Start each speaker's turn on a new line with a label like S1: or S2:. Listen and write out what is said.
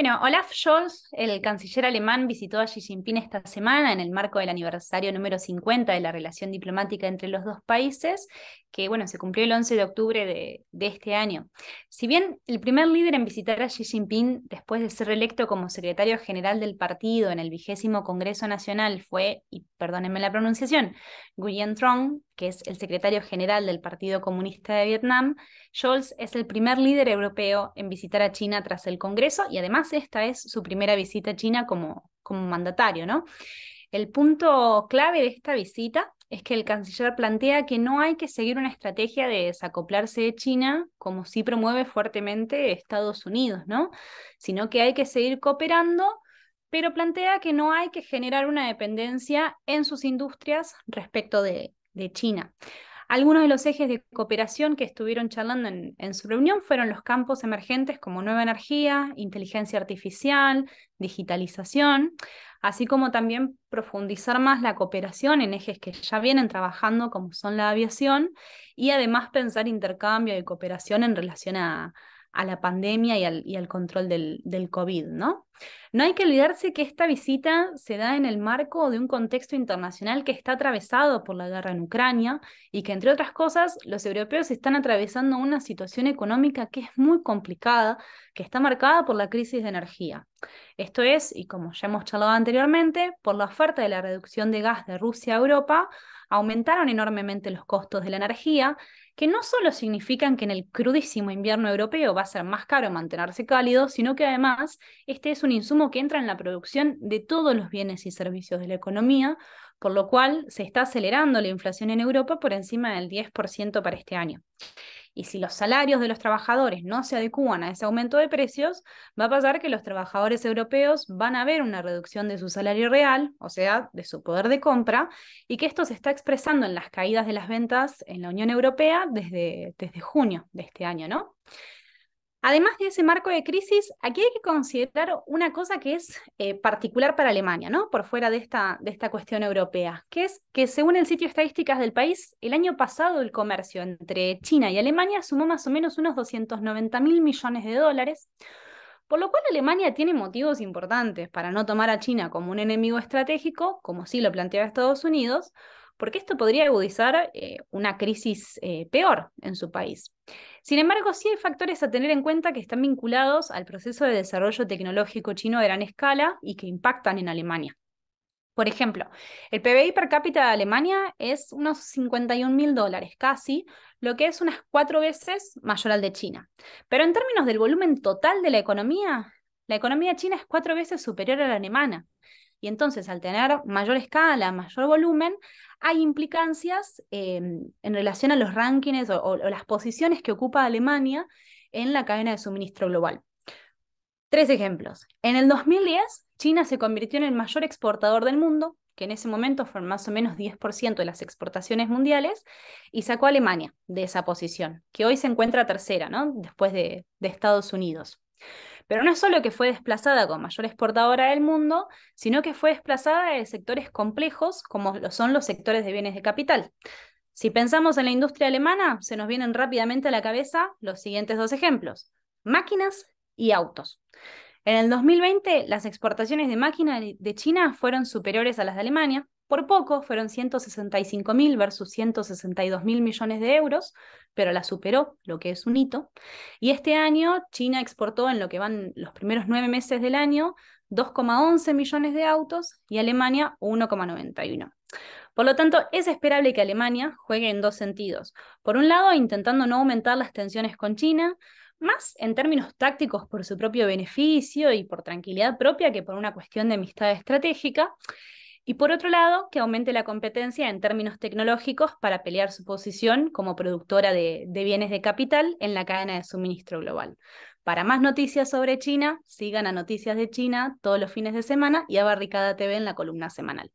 S1: Bueno, Olaf Scholz, el canciller alemán, visitó a Xi Jinping esta semana en el marco del aniversario número 50 de la relación diplomática entre los dos países, que bueno, se cumplió el 11 de octubre de, este año. Si bien el primer líder en visitar a Xi Jinping después de ser reelecto como secretario general del partido en el vigésimo Congreso Nacional fue, y perdónenme la pronunciación, Nguyen Trong, que es el secretario general del Partido Comunista de Vietnam, Scholz es el primer líder europeo en visitar a China tras el Congreso y además esta es su primera visita a China como, como mandatario, ¿no? El punto clave de esta visita es que el canciller plantea que no hay que seguir una estrategia de desacoplarse de China, como sí promueve fuertemente Estados Unidos, ¿no? Sino que hay que seguir cooperando, pero plantea que no hay que generar una dependencia en sus industrias respecto de, de China. Algunos de los ejes de cooperación que estuvieron charlando en, su reunión fueron los campos emergentes como nueva energía, inteligencia artificial, digitalización, así como también profundizar más la cooperación en ejes que ya vienen trabajando como son la aviación y además pensar intercambio y cooperación en relación a, a la pandemia y al, control del, COVID, ¿no? No hay que olvidarse que esta visita se da en el marco de un contexto internacional que está atravesado por la guerra en Ucrania y que, entre otras cosas, los europeos están atravesando una situación económica que es muy complicada, que está marcada por la crisis de energía. Esto es, y como ya hemos charlado anteriormente, por la oferta de la reducción de gas de Rusia a Europa, aumentaron enormemente los costos de la energía que no solo significan que en el crudísimo invierno europeo va a ser más caro mantenerse cálido, sino que además este es un insumo que entra en la producción de todos los bienes y servicios de la economía, por lo cual se está acelerando la inflación en Europa por encima del 10% para este año. Y si los salarios de los trabajadores no se adecúan a ese aumento de precios, va a pasar que los trabajadores europeos van a ver una reducción de su salario real, o sea, de su poder de compra, y que esto se está expresando en las caídas de las ventas en la Unión Europea desde, desde junio de este año, ¿no? Además de ese marco de crisis, aquí hay que considerar una cosa que es eh, particular para Alemania, ¿no? por fuera de esta, de esta cuestión europea, que es que según el sitio estadísticas del país, el año pasado el comercio entre China y Alemania sumó más o menos unos 290 mil millones de dólares, por lo cual Alemania tiene motivos importantes para no tomar a China como un enemigo estratégico, como sí lo planteaba Estados Unidos, porque esto podría agudizar eh, una crisis eh, peor en su país. Sin embargo, sí hay factores a tener en cuenta que están vinculados al proceso de desarrollo tecnológico chino de gran escala y que impactan en Alemania. Por ejemplo, el PBI per cápita de Alemania es unos 51 mil dólares casi, lo que es unas cuatro veces mayor al de China. Pero en términos del volumen total de la economía, la economía china es cuatro veces superior a la alemana. Y entonces, al tener mayor escala, mayor volumen, hay implicancias em, en relación a los rankings o, las posiciones que ocupa Alemania en la cadena de suministro global. Tres ejemplos. En el 2010, China se convirtió en el mayor exportador del mundo, que en ese momento fue más o menos 10% de las exportaciones mundiales, y sacó a Alemania de esa posición, que hoy se encuentra tercera, ¿no? Después de Estados Unidos. Pero no es solo que fue desplazada como mayor exportadora del mundo, sino que fue desplazada de sectores complejos como lo son los sectores de bienes de capital. Si pensamos en la industria alemana, se nos vienen rápidamente a la cabeza los siguientes dos ejemplos, máquinas y autos. En el 2020, las exportaciones de máquinas de China fueron superiores a las de Alemania. Por poco, fueron 165.000 versus 162.000 millones de euros, pero la superó, lo que es un hito. Y este año, China exportó en lo que van los primeros nueve meses del año 2,11 millones de autos y Alemania 1,91. Por lo tanto, es esperable que Alemania juegue en dos sentidos. Por un lado, intentando no aumentar las tensiones con China, más en términos tácticos por su propio beneficio y por tranquilidad propia que por una cuestión de amistad estratégica. Y por otro lado, que aumente la competencia en términos tecnológicos para pelear su posición como productora de, bienes de capital en la cadena de suministro global. Para más noticias sobre China, sigan a Noticias de China todos los fines de semana y a Barricada TV en la columna semanal.